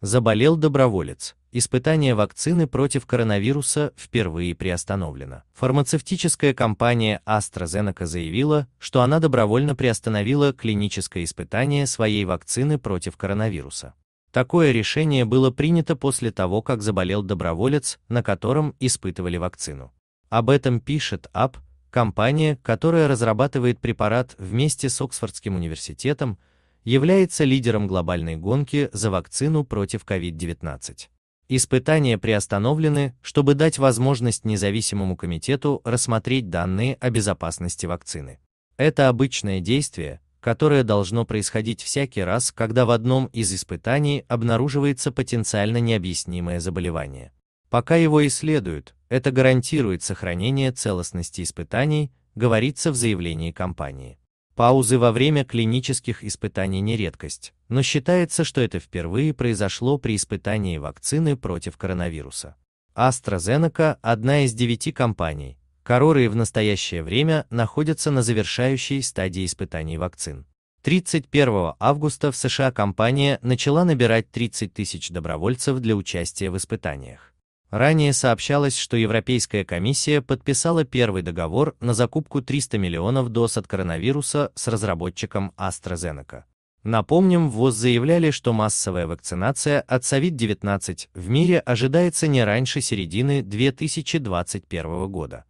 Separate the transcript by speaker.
Speaker 1: Заболел доброволец. Испытание вакцины против коронавируса впервые приостановлено. Фармацевтическая компания AstraZeneca заявила, что она добровольно приостановила клиническое испытание своей вакцины против коронавируса. Такое решение было принято после того, как заболел доброволец, на котором испытывали вакцину. Об этом пишет АП, компания, которая разрабатывает препарат вместе с Оксфордским университетом, является лидером глобальной гонки за вакцину против COVID-19. Испытания приостановлены, чтобы дать возможность независимому комитету рассмотреть данные о безопасности вакцины. Это обычное действие, которое должно происходить всякий раз, когда в одном из испытаний обнаруживается потенциально необъяснимое заболевание. Пока его исследуют, это гарантирует сохранение целостности испытаний, говорится в заявлении компании. Паузы во время клинических испытаний не редкость, но считается, что это впервые произошло при испытании вакцины против коронавируса. AstraZeneca – одна из девяти компаний, которые в настоящее время находятся на завершающей стадии испытаний вакцин. 31 августа в США компания начала набирать 30 тысяч добровольцев для участия в испытаниях. Ранее сообщалось, что Европейская комиссия подписала первый договор на закупку 300 миллионов доз от коронавируса с разработчиком AstraZeneca. Напомним, ВОЗ заявляли, что массовая вакцинация от COVID-19 в мире ожидается не раньше середины 2021 года.